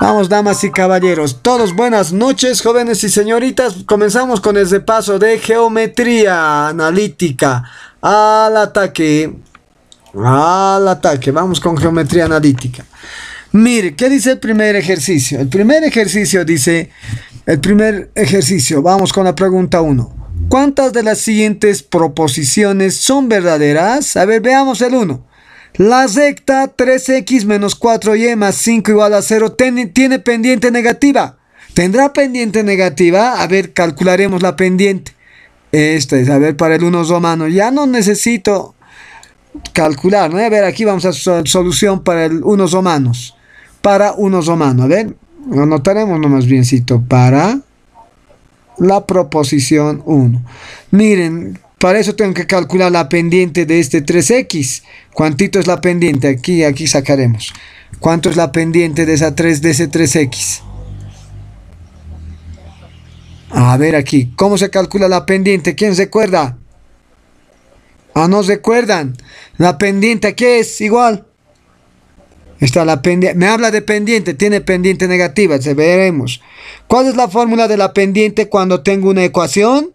Vamos, damas y caballeros, todos buenas noches, jóvenes y señoritas. Comenzamos con ese paso de geometría analítica. Al ataque. Al ataque. Vamos con geometría analítica. Mire, ¿qué dice el primer ejercicio? El primer ejercicio dice, el primer ejercicio, vamos con la pregunta 1. ¿Cuántas de las siguientes proposiciones son verdaderas? A ver, veamos el 1. La recta 3x menos 4y e más 5 igual a 0 tiene pendiente negativa. ¿Tendrá pendiente negativa? A ver, calcularemos la pendiente. Esta es, a ver, para el 1 romano. Ya no necesito calcular, ¿no? A ver, aquí vamos a solución para el 1 manos. Para 1 romano, a ver. Lo Anotaremos nomás biencito para la proposición 1. Miren, para eso tengo que calcular la pendiente de este 3x. ¿Cuánto es la pendiente? Aquí, aquí sacaremos. ¿Cuánto es la pendiente de, esa 3, de ese 3x? A ver aquí, ¿cómo se calcula la pendiente? ¿Quién se acuerda? Ah, no se acuerdan. La pendiente aquí es igual. Está la pendiente. Me habla de pendiente, tiene pendiente negativa, se veremos. ¿Cuál es la fórmula de la pendiente cuando tengo una ecuación?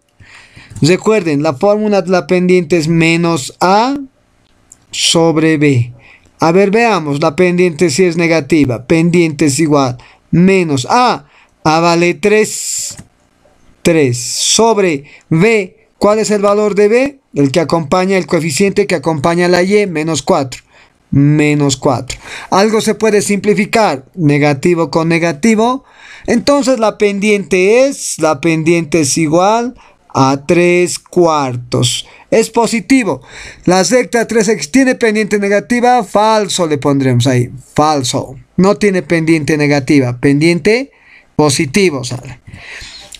Recuerden, la fórmula de la pendiente es menos A sobre B. A ver, veamos, la pendiente si es negativa. Pendiente es igual. Menos A. A vale 3. 3. Sobre B. ¿Cuál es el valor de B? El que acompaña, el coeficiente que acompaña la Y, menos 4. Menos 4. Algo se puede simplificar. Negativo con negativo. Entonces la pendiente es, la pendiente es igual a tres cuartos. Es positivo. La secta 3x tiene pendiente negativa. Falso le pondremos ahí. Falso. No tiene pendiente negativa. Pendiente positivo.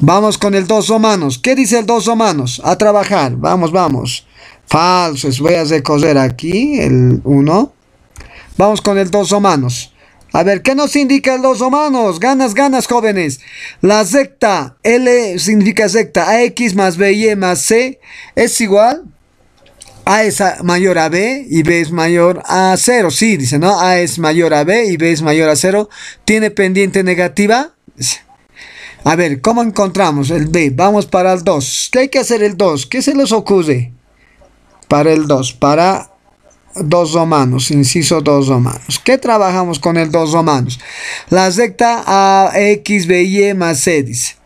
Vamos con el 2 manos ¿Qué dice el 2 manos? A trabajar. Vamos, vamos. Falsos. Voy a recoger aquí el 1. Vamos con el 2 manos a ver, ¿qué nos indican los humanos? Ganas, ganas, jóvenes. La secta, L significa secta, AX más B e más C es igual. A es mayor a B y B es mayor a 0. Sí, dice, ¿no? A es mayor a B y B es mayor a 0. ¿Tiene pendiente negativa? A ver, ¿cómo encontramos el B? Vamos para el 2. ¿Qué hay que hacer el 2? ¿Qué se les ocurre? Para el 2, para dos romanos, inciso dos romanos. ¿Qué trabajamos con el dos romanos? La recta a x, b y e más c dice.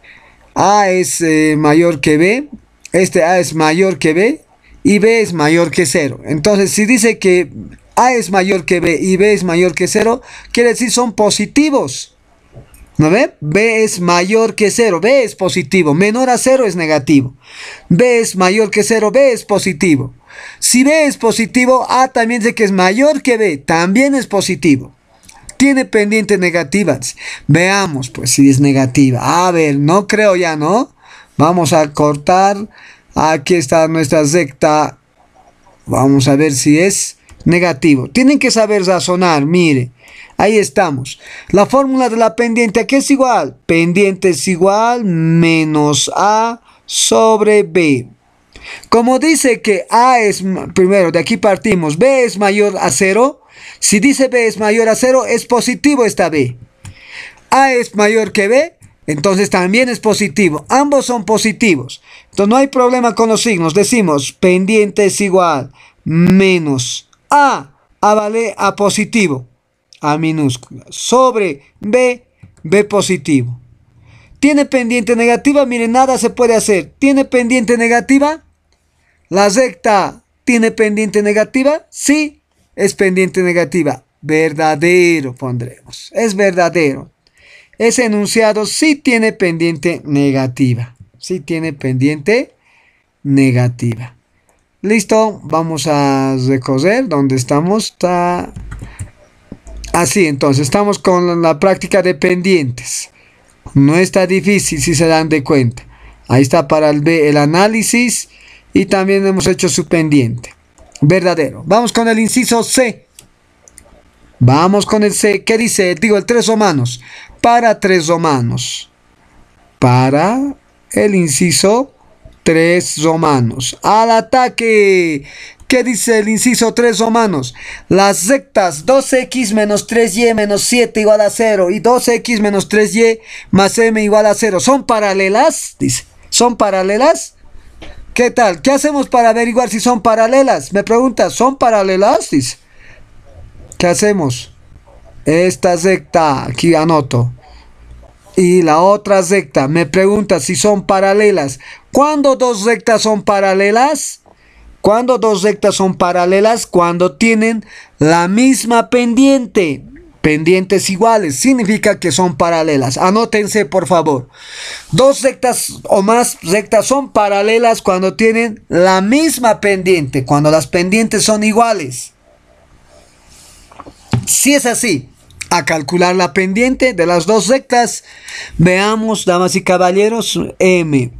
A es eh, mayor que b, este A es mayor que b y b es mayor que 0. Entonces, si dice que A es mayor que b y b es mayor que 0, quiere decir son positivos. ¿No ve? B es mayor que 0, B es positivo, menor a 0 es negativo. B es mayor que 0, B es positivo. Si B es positivo, A también sé que es mayor que B, también es positivo. Tiene pendientes negativas. Veamos, pues, si es negativa. A ver, no creo ya, ¿no? Vamos a cortar. Aquí está nuestra secta. Vamos a ver si es negativo. Tienen que saber razonar, mire. Ahí estamos. La fórmula de la pendiente, aquí es igual? Pendiente es igual menos A sobre B. Como dice que A es, primero, de aquí partimos, B es mayor a 0. Si dice B es mayor a 0, es positivo esta B. A es mayor que B, entonces también es positivo. Ambos son positivos. Entonces no hay problema con los signos. Decimos, pendiente es igual menos A, A vale A positivo, A minúscula, sobre B, B positivo. Tiene pendiente negativa, miren, nada se puede hacer. Tiene pendiente negativa, ¿La recta tiene pendiente negativa? Sí, es pendiente negativa. Verdadero pondremos. Es verdadero. Es enunciado sí tiene pendiente negativa. Sí tiene pendiente negativa. Listo, vamos a recoger ¿Dónde estamos. Está... Así, entonces, estamos con la práctica de pendientes. No está difícil si se dan de cuenta. Ahí está para el, el análisis y también hemos hecho su pendiente. Verdadero. Vamos con el inciso C. Vamos con el C. ¿Qué dice? Digo, el tres romanos Para tres romanos. Para el inciso tres romanos. Al ataque. ¿Qué dice el inciso 3 romanos? Las rectas 2x menos 3y menos 7 igual a 0 y 2x menos 3y más m igual a 0 son paralelas, dice. ¿Son paralelas? ¿Qué tal? ¿Qué hacemos para averiguar si son paralelas? Me pregunta, ¿son paralelas? ¿Qué hacemos? Esta recta, aquí anoto. Y la otra recta. me pregunta si son paralelas. ¿Cuándo dos rectas son paralelas? ¿Cuándo dos rectas son paralelas, cuando tienen la misma pendiente pendientes iguales, significa que son paralelas. Anótense por favor. Dos rectas o más rectas son paralelas cuando tienen la misma pendiente, cuando las pendientes son iguales. Si es así, a calcular la pendiente de las dos rectas, veamos, damas y caballeros, m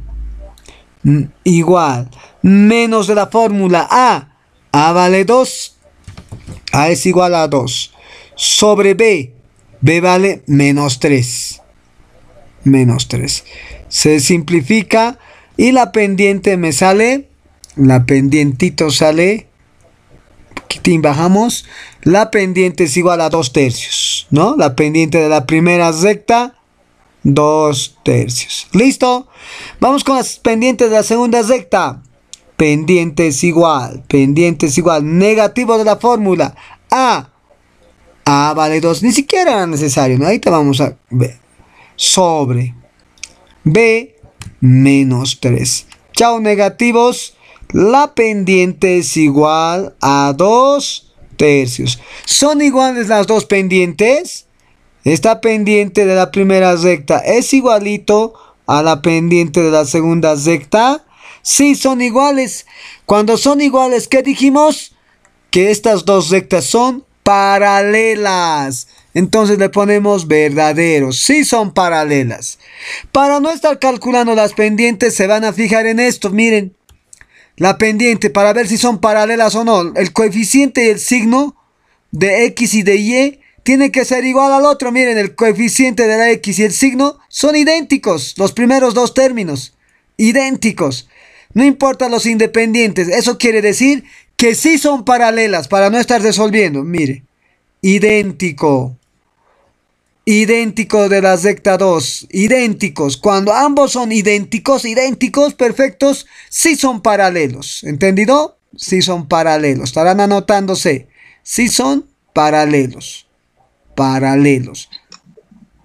igual menos de la fórmula a, a vale 2, a es igual a 2 sobre B. B vale menos 3. Menos 3. Se simplifica y la pendiente me sale. La pendientito sale. Quitín bajamos. La pendiente es igual a 2 tercios. ¿No? La pendiente de la primera recta. 2 tercios. ¿Listo? Vamos con las pendientes de la segunda recta. Pendiente es igual. Pendiente es igual. Negativo de la fórmula. A a ah, vale 2. Ni siquiera era necesario. ¿no? te vamos a ver. Sobre B menos 3. Chao negativos. La pendiente es igual a 2 tercios. ¿Son iguales las dos pendientes? Esta pendiente de la primera recta es igualito a la pendiente de la segunda recta. Sí, son iguales. Cuando son iguales, ¿qué dijimos? Que estas dos rectas son paralelas. Entonces le ponemos verdaderos. si son paralelas. Para no estar calculando las pendientes, se van a fijar en esto. Miren, la pendiente para ver si son paralelas o no. El coeficiente y el signo de X y de Y tienen que ser igual al otro. Miren, el coeficiente de la X y el signo son idénticos. Los primeros dos términos. Idénticos. No importa los independientes. Eso quiere decir que sí son paralelas para no estar resolviendo. Mire, idéntico. Idéntico de las secta 2, idénticos. Cuando ambos son idénticos, idénticos, perfectos, sí son paralelos. ¿Entendido? Sí son paralelos. Estarán anotándose. Sí son paralelos. Paralelos.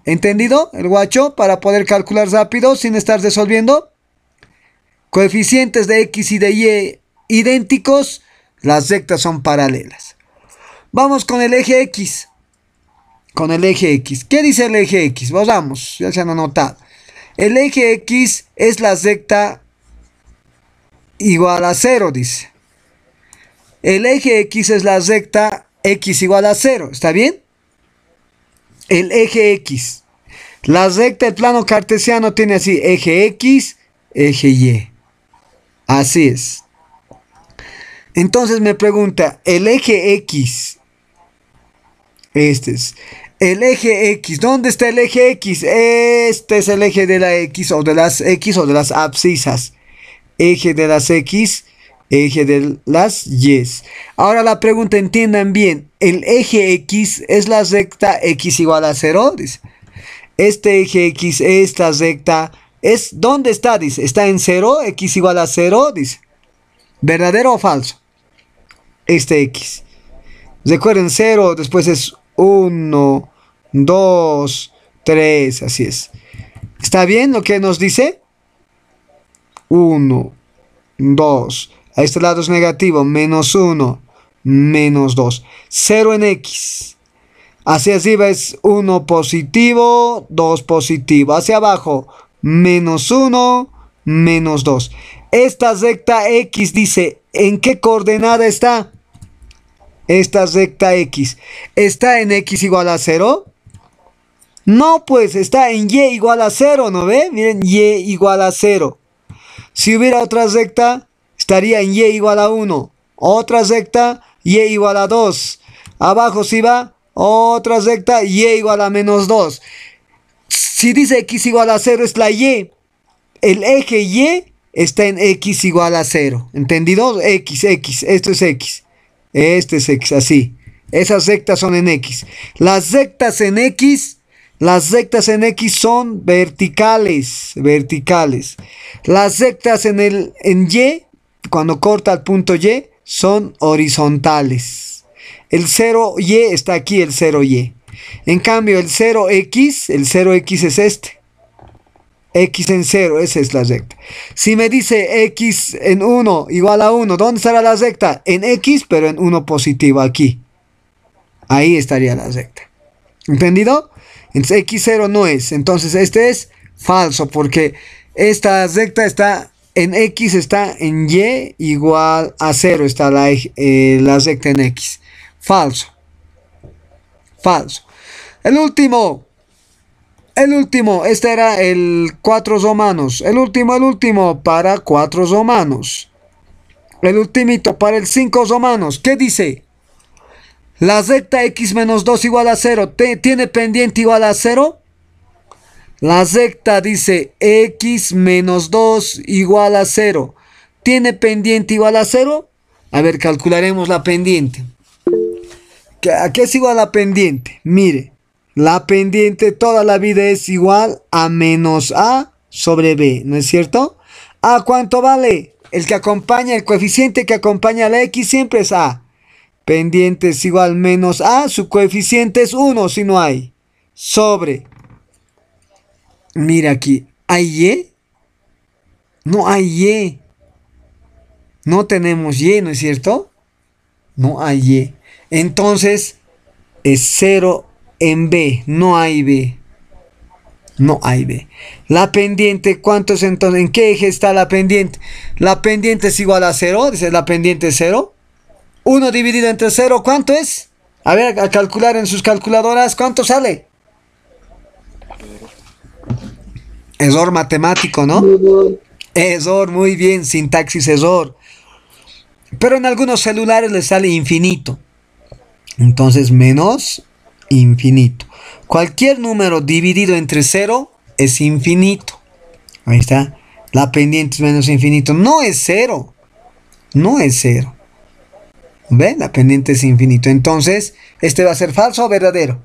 ¿Entendido? El guacho para poder calcular rápido sin estar resolviendo. Coeficientes de x y de y idénticos las rectas son paralelas. Vamos con el eje X. Con el eje X. ¿Qué dice el eje X? Vamos, ya se han anotado. El eje X es la recta igual a 0, dice. El eje X es la recta X igual a 0, ¿está bien? El eje X. La recta del plano cartesiano tiene así, eje X, eje Y. Así es. Entonces me pregunta, el eje X, este es, el eje X, ¿dónde está el eje X? Este es el eje de la X o de las X o de las abscisas. Eje de las X, eje de las Y. Ahora la pregunta, entiendan bien, el eje X es la recta X igual a 0, dice. Este eje X esta recta, es, ¿dónde está? Dice, está en 0, X igual a 0, dice. ¿Verdadero o falso? este X. Recuerden, 0, después es 1, 2, 3, así es. ¿Está bien lo que nos dice? 1, 2. A este lado es negativo, menos 1, menos 2. 0 en X. Hacia arriba es 1 positivo, 2 positivo. Hacia abajo, menos 1, menos 2. Esta recta X dice ¿En qué coordenada está esta recta X? ¿Está en X igual a 0? No, pues está en Y igual a 0, ¿no ve? Miren, Y igual a 0. Si hubiera otra recta, estaría en Y igual a 1. Otra recta, Y igual a 2. Abajo si va, otra recta, Y igual a menos 2. Si dice X igual a 0 es la Y. El eje Y está en x igual a 0. ¿Entendido? X, x, esto es x. Este es x, así. Esas rectas son en x. Las rectas en x, las rectas en x son verticales, verticales. Las rectas en, el, en y, cuando corta el punto y, son horizontales. El 0y está aquí, el 0y. En cambio, el 0x, el 0x es este. X en 0, esa es la recta. Si me dice X en 1 igual a 1, ¿dónde estará la recta? En X, pero en 1 positivo aquí. Ahí estaría la recta. ¿Entendido? Entonces X0 no es. Entonces este es falso porque esta recta está en X, está en Y igual a 0. Está la, eh, la recta en X. Falso. Falso. El último. El último, este era el 4 romanos. El último, el último para cuatro romanos. El ultimito para el 5 romanos. ¿Qué dice? La recta x menos 2 igual a 0 tiene pendiente igual a 0. La recta dice x menos 2 igual a 0. ¿Tiene pendiente igual a 0? A ver, calcularemos la pendiente. ¿A qué es igual la pendiente? Mire, la pendiente toda la vida es igual a menos A sobre B, ¿no es cierto? ¿A cuánto vale? El que acompaña, el coeficiente que acompaña a la X siempre es A. Pendiente es igual menos A, su coeficiente es 1 si no hay. Sobre. Mira aquí, ¿hay Y? No hay Y. No tenemos Y, ¿no es cierto? No hay Y. Entonces, es 0 en B, no hay B. No hay B. La pendiente, ¿cuánto es entonces? ¿En qué eje está la pendiente? La pendiente es igual a 0, dice la pendiente es 0. 1 dividido entre 0, ¿cuánto es? A ver, a calcular en sus calculadoras, ¿cuánto sale? Error matemático, ¿no? Error, muy bien, sintaxis error. Pero en algunos celulares le sale infinito. Entonces, menos infinito. Cualquier número dividido entre 0 es infinito. Ahí está. La pendiente menos infinito no es 0. No es 0. ¿Ven? La pendiente es infinito. Entonces, ¿este va a ser falso o verdadero?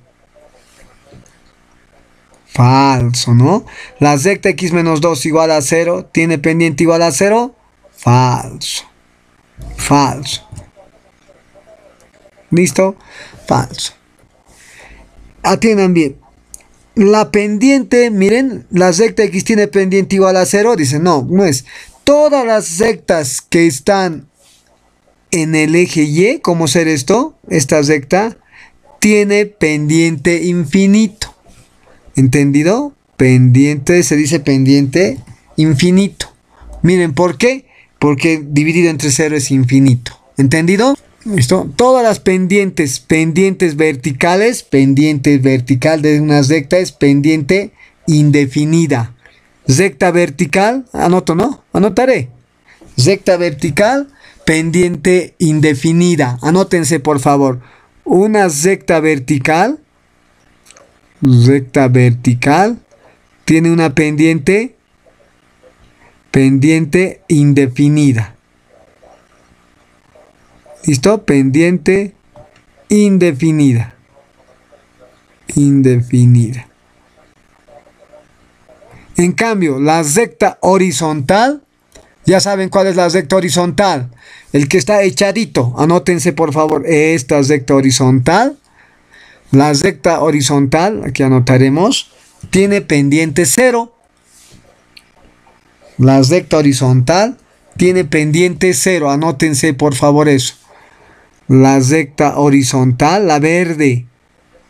Falso, ¿no? La secta x menos 2 igual a 0 tiene pendiente igual a 0. Falso. Falso. ¿Listo? Falso atiendan bien. La pendiente, miren, la secta X tiene pendiente igual a cero. dice no, no es. Todas las rectas que están en el eje Y, como ser esto? Esta secta tiene pendiente infinito. ¿Entendido? Pendiente, se dice pendiente infinito. Miren, ¿por qué? Porque dividido entre cero es infinito. ¿Entendido? Todas las pendientes, pendientes verticales, pendiente vertical de una recta es pendiente indefinida. Recta vertical, anoto, ¿no? Anotaré. Recta vertical, pendiente indefinida. Anótense, por favor. Una recta vertical, recta vertical, tiene una pendiente, pendiente indefinida. ¿Listo? Pendiente indefinida. Indefinida. En cambio, la recta horizontal, ya saben cuál es la recta horizontal. El que está echadito, anótense por favor, esta recta horizontal. La recta horizontal, aquí anotaremos, tiene pendiente cero. La recta horizontal tiene pendiente cero, anótense por favor eso. La recta horizontal, la verde.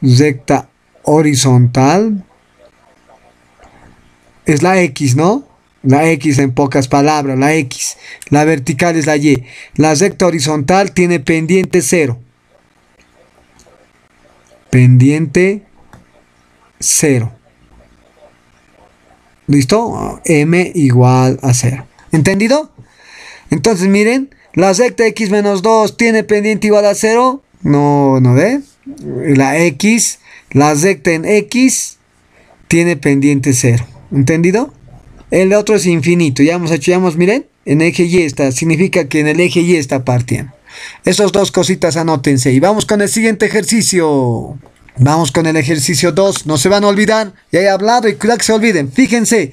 Recta horizontal. Es la X, ¿no? La X en pocas palabras, la X. La vertical es la Y. La recta horizontal tiene pendiente cero. Pendiente cero. ¿Listo? M igual a cero. ¿Entendido? Entonces miren, la secta X menos 2 tiene pendiente igual a 0. No, no ve. La X, la secta en X tiene pendiente 0. ¿Entendido? El otro es infinito. Ya hemos hecho, ya hemos, miren, en eje Y está. Significa que en el eje Y está partiendo. Esas dos cositas anótense. Y vamos con el siguiente ejercicio. Vamos con el ejercicio 2. No se van a olvidar. Ya he hablado y cuidado que se olviden. Fíjense.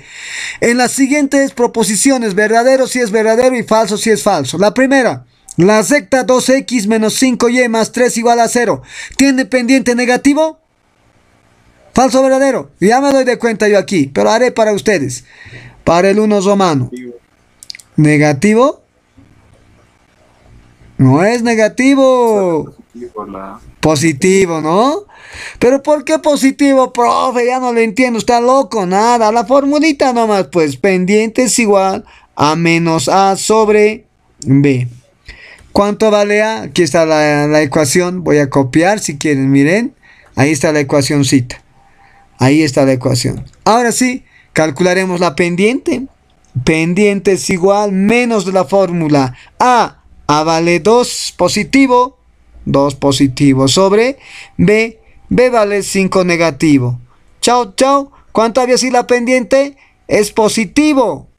En las siguientes proposiciones, verdadero si es verdadero y falso si es falso. La primera. La secta 2x menos 5y e más 3 igual a 0. ¿Tiene pendiente negativo? Falso verdadero. Ya me doy de cuenta yo aquí, pero haré para ustedes. Para el 1 romano. Negativo. No es negativo positivo, ¿no? Pero ¿por qué positivo, profe? Ya no lo entiendo, está loco, nada. La formulita nomás, pues pendiente es igual a menos A sobre B. ¿Cuánto vale A? Aquí está la, ecuación, voy a copiar si quieren, miren. Ahí está la ecuacióncita. Ahí está la ecuación. Ahora sí, calcularemos la pendiente. Pendiente es igual menos la fórmula A a vale 2 positivo 2 positivo sobre B, B vale 5 negativo. Chao, chao. ¿Cuánto había sido la pendiente? Es positivo.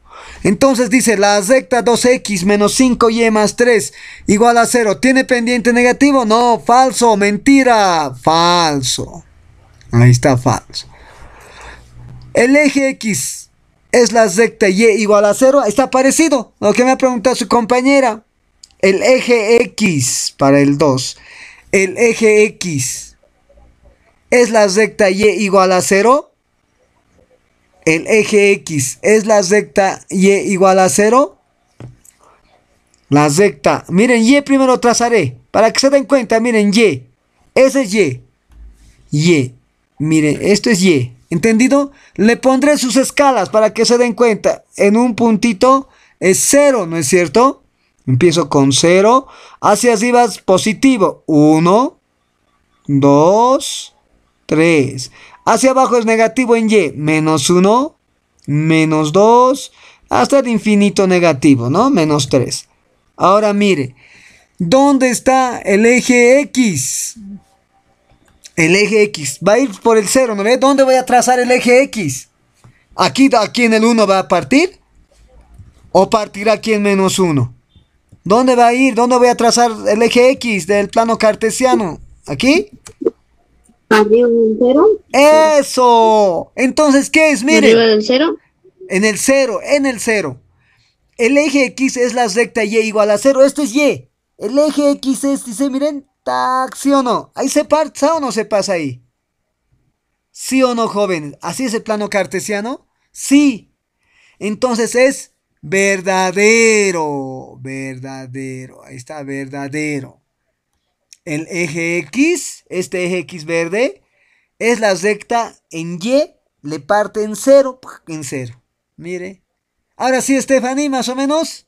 Entonces dice la recta 2x menos 5y e más 3 igual a 0. ¿Tiene pendiente negativo? No, falso, mentira, falso. Ahí está falso. El eje x es la recta y e igual a 0. Está parecido a lo que me ha preguntado su compañera. El eje X para el 2. El eje X. ¿Es la recta Y igual a 0? El eje X. ¿Es la recta Y igual a 0? La recta. Miren, Y primero trazaré. Para que se den cuenta, miren, Y. Ese es Y. Y. Miren, esto es Y. ¿Entendido? Le pondré sus escalas para que se den cuenta. En un puntito es 0, ¿no es cierto? Empiezo con 0. Hacia arriba positivo. 1, 2, 3. Hacia abajo es negativo en Y. Menos 1, menos 2, hasta el infinito negativo, ¿no? Menos 3. Ahora mire, ¿dónde está el eje X? El eje X va a ir por el 0, ¿no ve? ¿Dónde voy a trazar el eje X? Aquí, aquí en el 1 va a partir. ¿O partirá aquí en menos 1? ¿Dónde va a ir? ¿Dónde voy a trazar el eje X del plano cartesiano? ¿Aquí? ¿Arriba del cero? ¡Eso! Entonces, ¿qué es? Miren. ¿Arriba del cero? En el cero, en el cero. El eje X es la recta Y igual a cero. Esto es Y. El eje X es, dice, miren, tac, ¿sí o no? ¿Ahí se pasa o no se pasa ahí? ¿Sí o no, jóvenes? ¿Así es el plano cartesiano? Sí. Entonces es verdadero, verdadero, ahí está, verdadero. El eje X, este eje X verde, es la recta en Y, le parte en cero, en cero. Mire. Ahora sí, Stephanie, más o menos.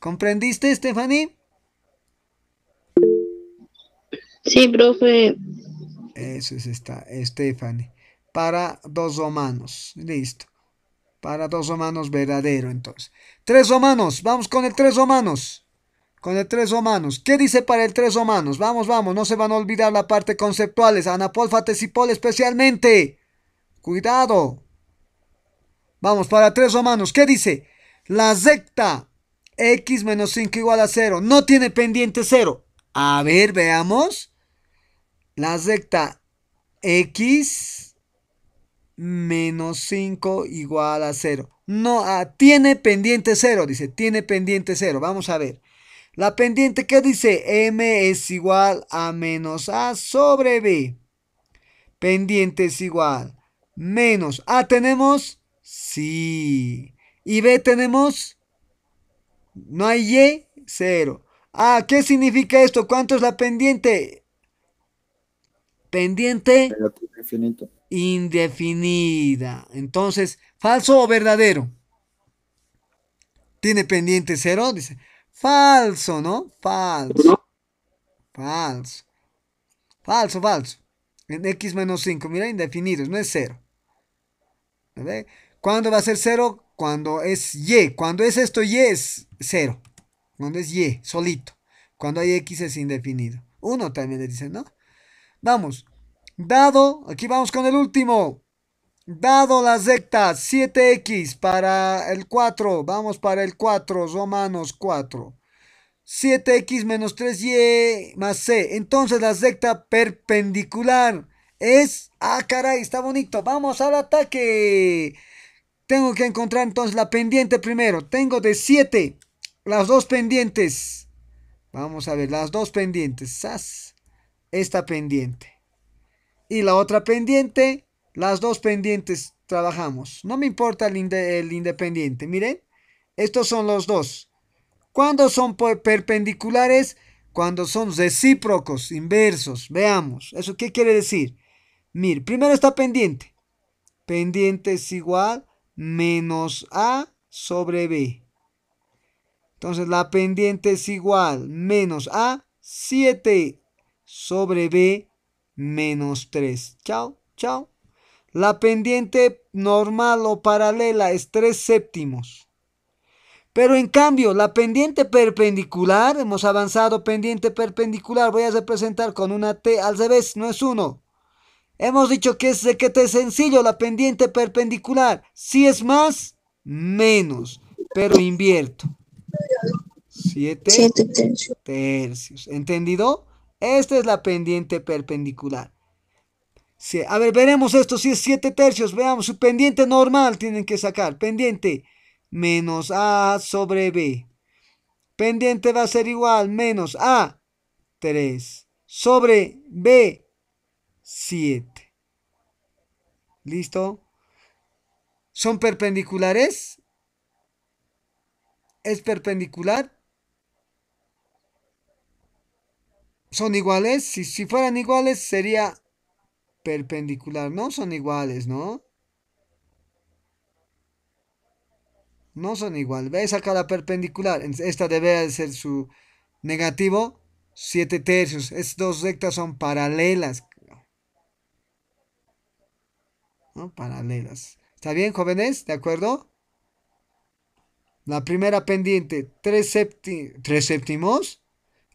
¿Comprendiste, Stephanie? Sí, profe. Eso es esta, Stephanie. Para dos romanos. Listo. Para dos humanos verdadero, entonces. Tres humanos, vamos con el tres humanos. Con el tres humanos. ¿Qué dice para el tres humanos? Vamos, vamos, no se van a olvidar la parte conceptuales. Anapol, Fatesipol especialmente. Cuidado. Vamos, para tres humanos. ¿Qué dice? La secta x menos 5 igual a 0. No tiene pendiente 0. A ver, veamos. La secta x menos 5 igual a 0. No, ah, tiene pendiente 0, dice, tiene pendiente 0. Vamos a ver. La pendiente ¿qué dice m es igual a menos a sobre b. Pendiente es igual menos a tenemos sí. Y b tenemos no hay y, 0. Ah, ¿qué significa esto? ¿Cuánto es la pendiente? Pendiente indefinida. Entonces, ¿falso o verdadero? ¿Tiene pendiente cero? Dice, falso, ¿no? Falso. Falso. Falso, falso. En x menos 5, mira, indefinido, no es cero. cuando ¿Cuándo va a ser cero? Cuando es y. Cuando es esto y es cero. Cuando es y, solito. Cuando hay x es indefinido. Uno también le dice, ¿no? Vamos, Dado, aquí vamos con el último. Dado la secta 7x para el 4. Vamos para el 4, romanos 4. 7x menos 3y más c. Entonces la secta perpendicular es... Ah, caray, está bonito. Vamos al ataque. Tengo que encontrar entonces la pendiente primero. Tengo de 7. Las dos pendientes. Vamos a ver, las dos pendientes. Esta pendiente y la otra pendiente, las dos pendientes trabajamos. No me importa el, independiente, miren, estos son los dos. ¿Cuándo son perpendiculares? Cuando son recíprocos, inversos. Veamos, ¿eso qué quiere decir? Miren, primero está pendiente. Pendiente es igual menos A sobre B. Entonces la pendiente es igual menos A, 7 sobre B menos 3. Chao, chao. La pendiente normal o paralela es 3 séptimos. Pero en cambio, la pendiente perpendicular, hemos avanzado pendiente perpendicular, voy a representar con una T al revés, no es 1. Hemos dicho que es que te sencillo la pendiente perpendicular. Si es más, menos, pero invierto. 7 tercios. ¿Entendido? Esta es la pendiente perpendicular. a ver, veremos esto si es 7 tercios. Veamos, su pendiente normal tienen que sacar. Pendiente menos A sobre B. Pendiente va a ser igual menos A 3 sobre B 7. ¿Listo? ¿Son perpendiculares? ¿Es perpendicular? son iguales. Si, fueran iguales sería perpendicular. No son iguales, ¿no? No son iguales. ¿Ves acá la perpendicular? Esta debe ser su negativo. Siete tercios. Estas dos rectas son paralelas. ¿No? Paralelas. ¿Está bien, jóvenes? ¿De acuerdo? La primera pendiente, Tres séptimos.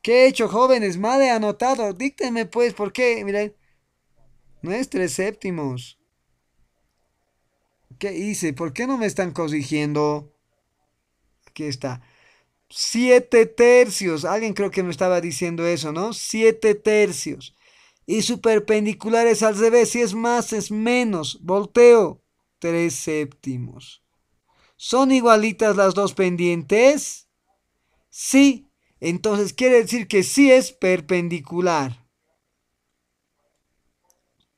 ¿Qué he hecho, jóvenes? Mal anotado. Díctenme, pues, ¿por qué? Miren, no es tres séptimos. ¿Qué hice? ¿Por qué no me están corrigiendo? Aquí está. Siete tercios. Alguien creo que me estaba diciendo eso, ¿no? Siete tercios. Y su perpendicular al revés. Si es más, es menos. Volteo. Tres séptimos. ¿Son igualitas las dos pendientes? Sí. Entonces quiere decir que sí es perpendicular.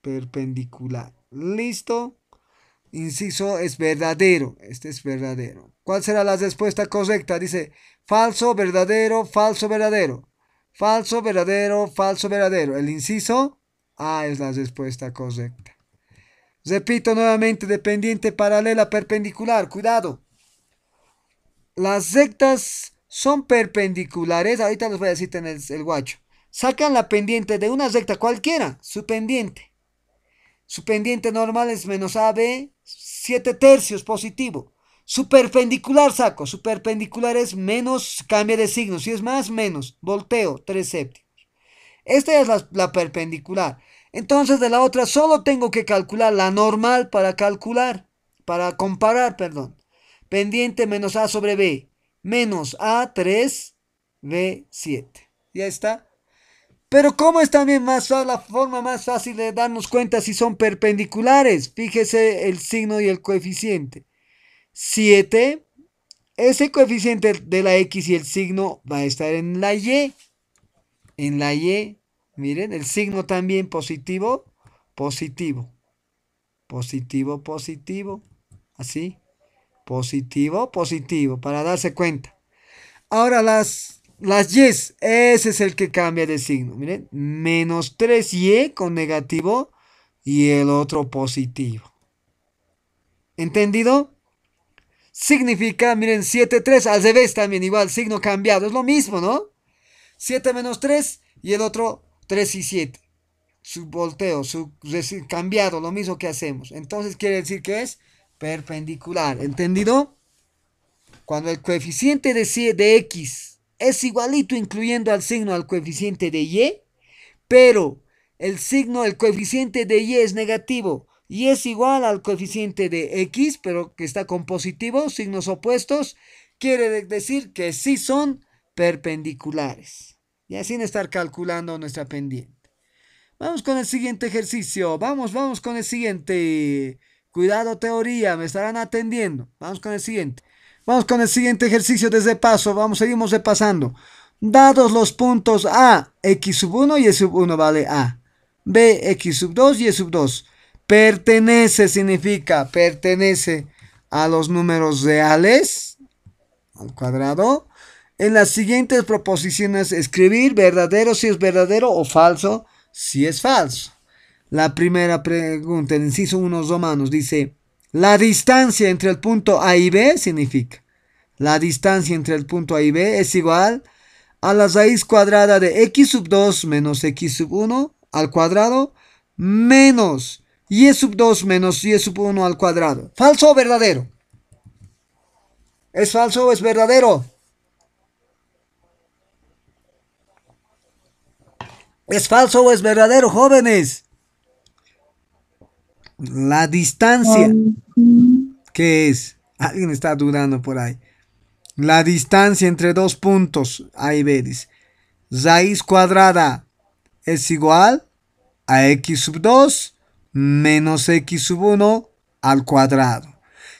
Perpendicular. Listo. Inciso es verdadero. Este es verdadero. ¿Cuál será la respuesta correcta? Dice falso, verdadero, falso, verdadero. Falso, verdadero, falso, verdadero. El inciso A es la respuesta correcta. Repito nuevamente, dependiente paralela perpendicular. Cuidado. Las rectas son perpendiculares, ahorita los voy a decir en el, guacho, sacan la pendiente de una recta cualquiera, su pendiente. Su pendiente normal es menos AB, 7 tercios positivo. Su perpendicular saco, su perpendicular es menos, cambia de signo, si es más, menos, volteo, 3 séptimos. Esta es la, la perpendicular. Entonces de la otra solo tengo que calcular la normal para calcular, para comparar, perdón. Pendiente menos A sobre B menos A3 b 7. Ya está. Pero ¿cómo es también más la forma más fácil de darnos cuenta si son perpendiculares? Fíjese el signo y el coeficiente. 7, ese coeficiente de la X y el signo va a estar en la Y. En la Y, miren, el signo también positivo, positivo. Positivo, positivo. Así. Positivo, positivo, para darse cuenta. Ahora las, las yes, ese es el que cambia de signo. Miren, menos 3y con negativo y el otro positivo. ¿Entendido? Significa, miren, 7, 3, al revés también, igual, signo cambiado, es lo mismo, ¿no? 7 menos 3 y el otro 3 y 7. Su volteo, su cambiado, lo mismo que hacemos. Entonces quiere decir que es perpendicular. ¿Entendido? Cuando el coeficiente de, de X es igualito incluyendo al signo al coeficiente de Y, pero el signo, el coeficiente de Y es negativo y es igual al coeficiente de X, pero que está con positivo, signos opuestos, quiere decir que sí son perpendiculares. Y así estar calculando nuestra pendiente. Vamos con el siguiente ejercicio. Vamos, vamos con el siguiente Cuidado teoría, me estarán atendiendo. Vamos con el siguiente. Vamos con el siguiente ejercicio desde paso. Vamos, seguimos repasando. Dados los puntos A, X sub 1 y sub 1 vale A. B, X sub 2 y sub 2. Pertenece significa, pertenece a los números reales al cuadrado. En las siguientes proposiciones escribir verdadero si es verdadero o falso si es falso. La primera pregunta, el inciso 1 romanos, dice, la distancia entre el punto A y B significa, la distancia entre el punto A y B es igual a la raíz cuadrada de x sub 2 menos x sub 1 al cuadrado menos y sub 2 menos y sub 1 al cuadrado. ¿Falso o verdadero? ¿Es falso o es verdadero? ¿Es falso o es verdadero, jóvenes? La distancia. ¿Qué es? Alguien está dudando por ahí. La distancia entre dos puntos ahí y Raíz cuadrada es igual a x sub 2 menos x sub 1 al cuadrado.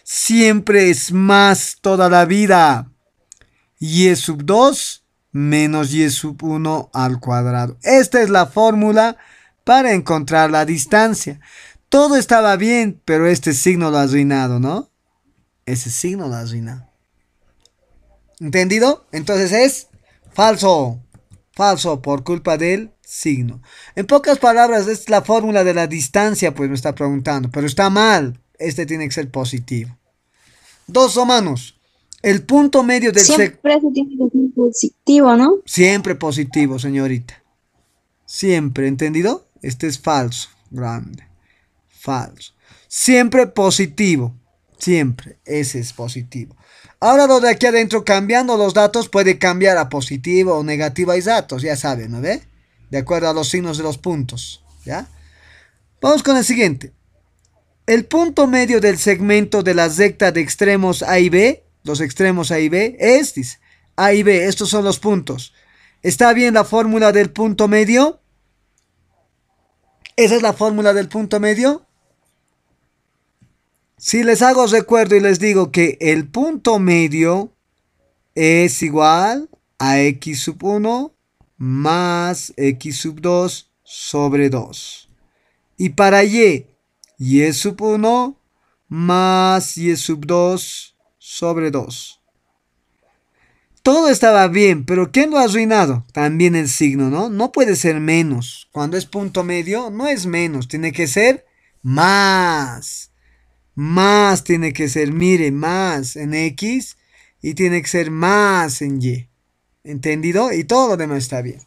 Siempre es más toda la vida. y sub 2 menos y sub 1 al cuadrado. Esta es la fórmula para encontrar la distancia. Todo estaba bien, pero este signo lo ha arruinado, ¿no? Ese signo lo ha arruinado. ¿Entendido? Entonces es falso. Falso por culpa del signo. En pocas palabras, es la fórmula de la distancia, pues me está preguntando. Pero está mal. Este tiene que ser positivo. Dos romanos. El punto medio del Siempre positivo, ¿no? Siempre positivo, señorita. Siempre, ¿entendido? Este es falso. Grande falso. Siempre positivo. Siempre. Ese es positivo. Ahora lo de aquí adentro, cambiando los datos, puede cambiar a positivo o negativo. Hay datos, ya saben, ¿no ve? De acuerdo a los signos de los puntos. ¿Ya? Vamos con el siguiente. El punto medio del segmento de la recta de extremos A y B, los extremos A y B, es, A y B, estos son los puntos. ¿Está bien la fórmula del punto medio? ¿Esa es la fórmula del punto medio? Si les hago recuerdo y les digo que el punto medio es igual a x sub 1 más x sub 2 sobre 2. Y para y, y sub 1 más y sub 2 sobre 2. Todo estaba bien, pero ¿quién lo ha arruinado? También el signo, ¿no? No puede ser menos. Cuando es punto medio, no es menos, tiene que ser más más tiene que ser, mire, más en X y tiene que ser más en Y. ¿Entendido? Y todo lo demás está bien.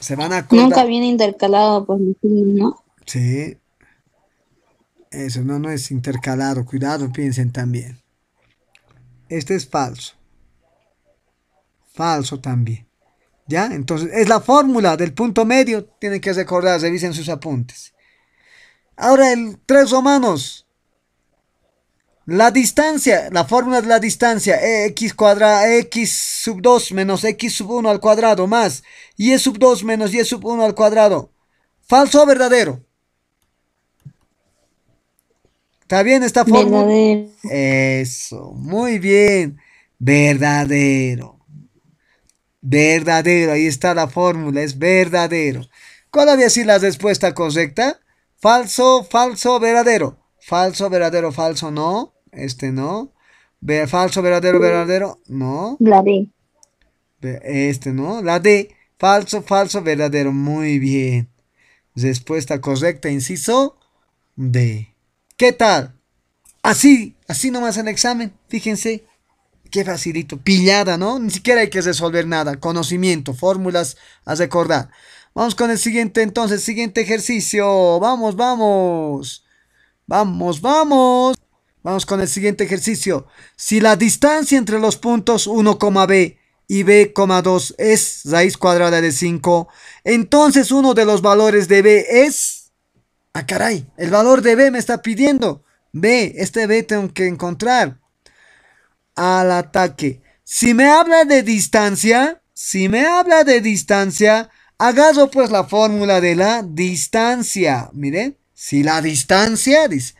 Se van a Nunca viene intercalado por pues, ¿no? Sí. Eso no, no es intercalado. Cuidado, piensen también. Este es falso. Falso también. ¿Ya? Entonces, es la fórmula del punto medio. Tienen que recordar, revisen sus apuntes. Ahora el tres romanos. La distancia, la fórmula de la distancia, x cuadrada, x sub 2 menos x sub 1 al cuadrado más y sub 2 menos y sub 1 al cuadrado. ¿Falso o verdadero? ¿Está bien esta fórmula? Eso, muy bien. Verdadero. Verdadero, ahí está la fórmula, es verdadero. ¿Cuál había sido la respuesta correcta? Falso, falso, verdadero. Falso, verdadero, falso, no. Este no. falso, verdadero, verdadero, no. La D. Este no. La D. Falso, falso, verdadero. Muy bien. Respuesta correcta, inciso D. ¿Qué tal? Así, así nomás el examen. Fíjense. Qué facilito. Pillada, ¿no? Ni siquiera hay que resolver nada. Conocimiento, fórmulas a recordar. Vamos con el siguiente entonces, siguiente ejercicio. Vamos, vamos. Vamos, vamos. Vamos con el siguiente ejercicio. Si la distancia entre los puntos 1, b y b, b,2 es raíz cuadrada de 5, entonces uno de los valores de b es... Ah, caray, el valor de b me está pidiendo. b, este b tengo que encontrar. Al ataque. Si me habla de distancia, si me habla de distancia, Hagamos pues la fórmula de la distancia. Miren, si la distancia dice.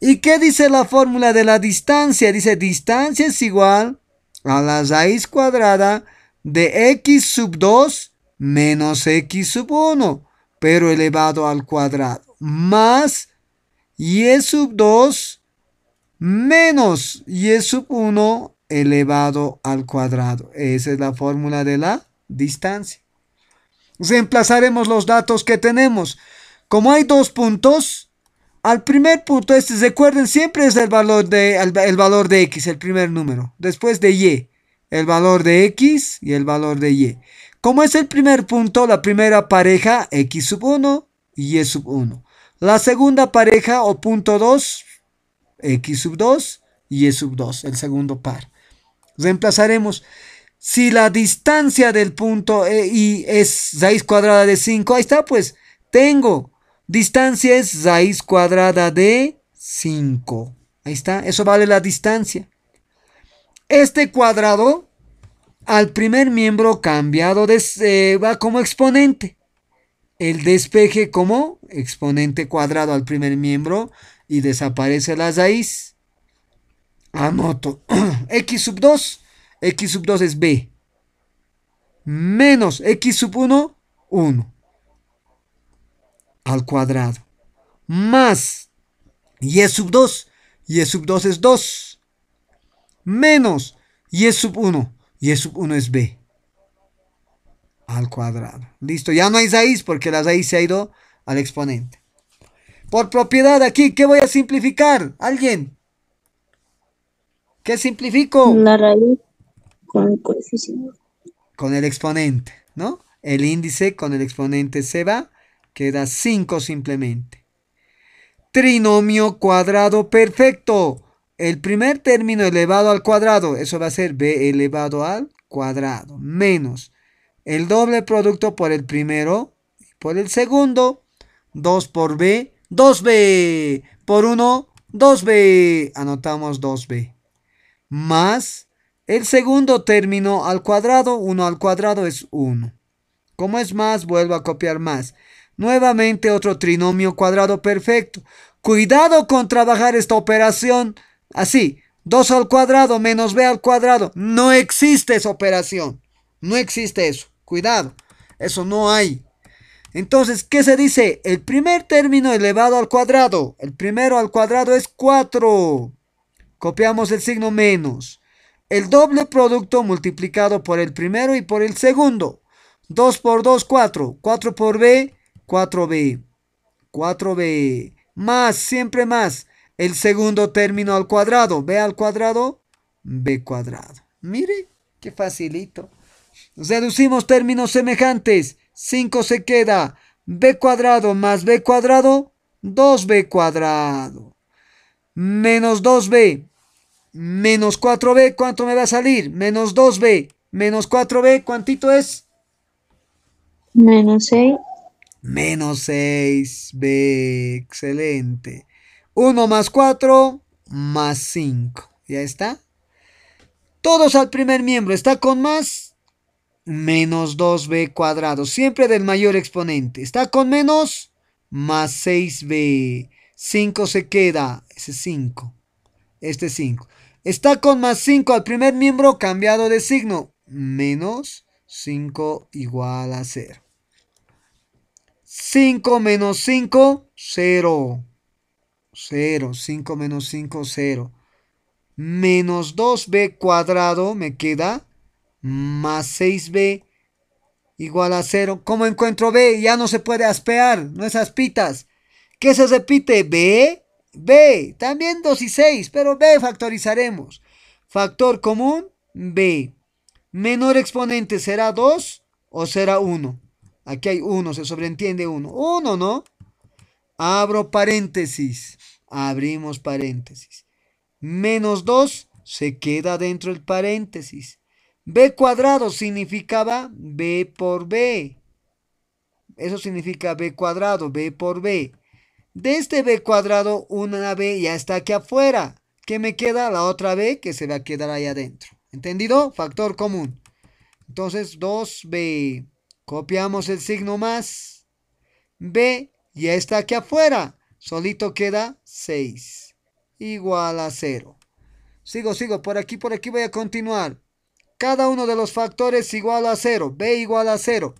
¿Y qué dice la fórmula de la distancia? Dice distancia es igual a la raíz cuadrada de x sub 2 menos x sub 1, pero elevado al cuadrado, más y sub 2 menos y sub 1 elevado al cuadrado. Esa es la fórmula de la distancia reemplazaremos los datos que tenemos. Como hay dos puntos, al primer punto, este, recuerden, siempre es el valor, de, valor de x, el primer número. Después de y, el valor de x y el valor de y. Como es el primer punto, la primera pareja, x sub 1 y y sub 1. La segunda pareja o punto 2, x sub 2 y y sub 2, el segundo par. Reemplazaremos si la distancia del punto e y es raíz cuadrada de 5, ahí está, pues tengo. Distancia es raíz cuadrada de 5. Ahí está, eso vale la distancia. Este cuadrado al primer miembro cambiado de, eh, va como exponente. El despeje como exponente cuadrado al primer miembro y desaparece la raíz. Anoto. X sub 2 X sub 2 es B. Menos X sub 1, 1. Al cuadrado. Más Y sub 2. Y sub 2 es 2. Menos Y sub 1. Y sub 1 es B. Al cuadrado. Listo. Ya no hay raíz porque la raíz se ha ido al exponente. Por propiedad aquí, ¿qué voy a simplificar? ¿Alguien? ¿Qué simplifico? La raíz con el exponente, ¿no? El índice con el exponente se va, queda 5 simplemente. Trinomio cuadrado perfecto. El primer término elevado al cuadrado, eso va a ser b elevado al cuadrado, menos el doble producto por el primero y por el segundo. 2 por b, 2b. Por 1, 2b. Anotamos 2b. Más el segundo término al cuadrado, 1 al cuadrado es 1. Como es más, vuelvo a copiar más. Nuevamente otro trinomio cuadrado perfecto. Cuidado con trabajar esta operación así. 2 al cuadrado menos b al cuadrado. No existe esa operación. No existe eso. Cuidado. Eso no hay. Entonces, ¿qué se dice? El primer término elevado al cuadrado. El primero al cuadrado es 4. Copiamos el signo menos el doble producto multiplicado por el primero y por el segundo. 2 por 2, 4. 4 por B, 4B. 4B. Más, siempre más. El segundo término al cuadrado. B al cuadrado, B cuadrado. Mire, qué facilito. Reducimos términos semejantes. 5 se queda. B cuadrado más B cuadrado, 2B cuadrado. Menos 2B Menos 4b, ¿cuánto me va a salir? Menos 2b. Menos 4b, ¿cuánto es? Menos 6. Menos 6b, excelente. 1 más 4, más 5. ¿Ya está? Todos al primer miembro. ¿Está con más? Menos 2b cuadrado. Siempre del mayor exponente. ¿Está con menos? Más 6b. 5 se queda. Ese 5. Este 5. Está con más 5 al primer miembro cambiado de signo. Menos 5 igual a 0. 5 menos 5, 0. 0, 5 menos 5, 0. Menos 2b cuadrado me queda más 6b igual a 0. ¿Cómo encuentro b? Ya no se puede aspear, no es aspitas. ¿Qué se repite? b B, también 2 y 6, pero B factorizaremos. Factor común, B. Menor exponente será 2 o será 1. Aquí hay 1, se sobreentiende 1. 1, ¿no? Abro paréntesis. Abrimos paréntesis. Menos 2 se queda dentro del paréntesis. B cuadrado significaba B por B. Eso significa B cuadrado, B por B. De este b cuadrado, una b ya está aquí afuera. ¿Qué me queda? La otra b que se va a quedar ahí adentro. ¿Entendido? Factor común. Entonces, 2b. Copiamos el signo más. b ya está aquí afuera. Solito queda 6. Igual a 0. Sigo, sigo. Por aquí, por aquí voy a continuar. Cada uno de los factores igual a 0. b igual a 0.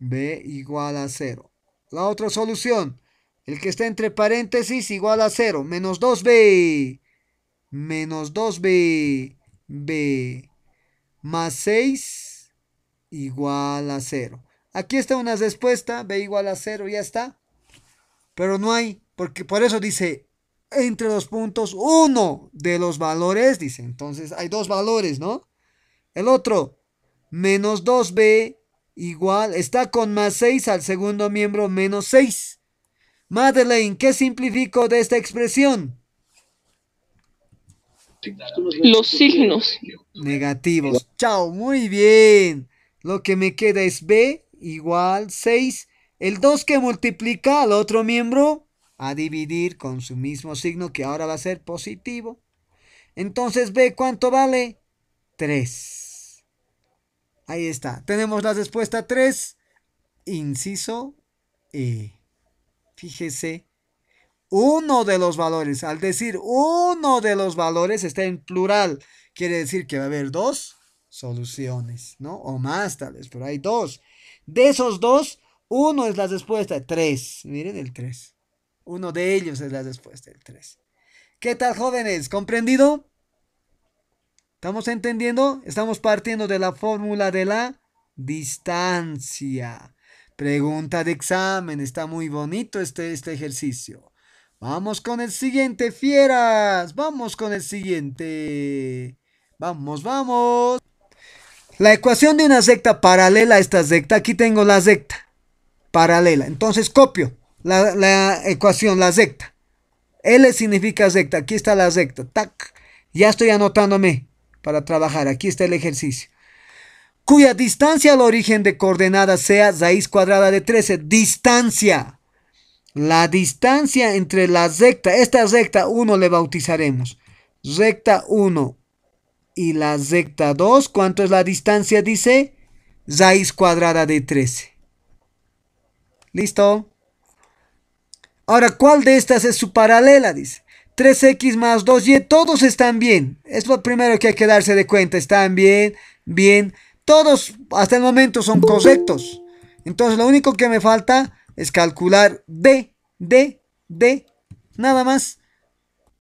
b igual a 0. La otra solución. El que está entre paréntesis igual a 0. Menos 2b. Menos 2b. b. Más 6 igual a 0. Aquí está una respuesta. b igual a 0. Ya está. Pero no hay. Porque por eso dice entre los puntos uno de los valores. Dice. Entonces hay dos valores, ¿no? El otro. Menos 2b igual. Está con más 6 al segundo miembro menos 6. Madeleine, ¿qué simplifico de esta expresión? Los signos. Negativos. Chao, muy bien. Lo que me queda es B igual 6. El 2 que multiplica al otro miembro a dividir con su mismo signo que ahora va a ser positivo. Entonces B, ¿cuánto vale? 3. Ahí está. Tenemos la respuesta 3, inciso E fíjese, uno de los valores. Al decir uno de los valores está en plural. Quiere decir que va a haber dos soluciones, ¿no? O más tal vez, pero hay dos. De esos dos, uno es la respuesta, tres. Miren el tres. Uno de ellos es la respuesta, el tres. ¿Qué tal, jóvenes? ¿Comprendido? ¿Estamos entendiendo? Estamos partiendo de la fórmula de la distancia. Pregunta de examen, está muy bonito este, este ejercicio. Vamos con el siguiente, fieras. Vamos con el siguiente. Vamos, vamos. La ecuación de una secta paralela a esta secta. Aquí tengo la secta paralela. Entonces copio la, la ecuación, la secta. L significa secta. Aquí está la secta. Tac. Ya estoy anotándome para trabajar. Aquí está el ejercicio cuya distancia al origen de coordenadas sea raíz cuadrada de 13. Distancia. La distancia entre la recta, esta recta 1 le bautizaremos. Recta 1 y la recta 2, ¿cuánto es la distancia? Dice raíz cuadrada de 13. ¿Listo? Ahora, ¿cuál de estas es su paralela? Dice. 3x más 2y, eh, todos están bien. Es lo primero que hay que darse de cuenta. Están bien, bien. Todos hasta el momento son correctos. Entonces lo único que me falta es calcular D, D, D, nada más.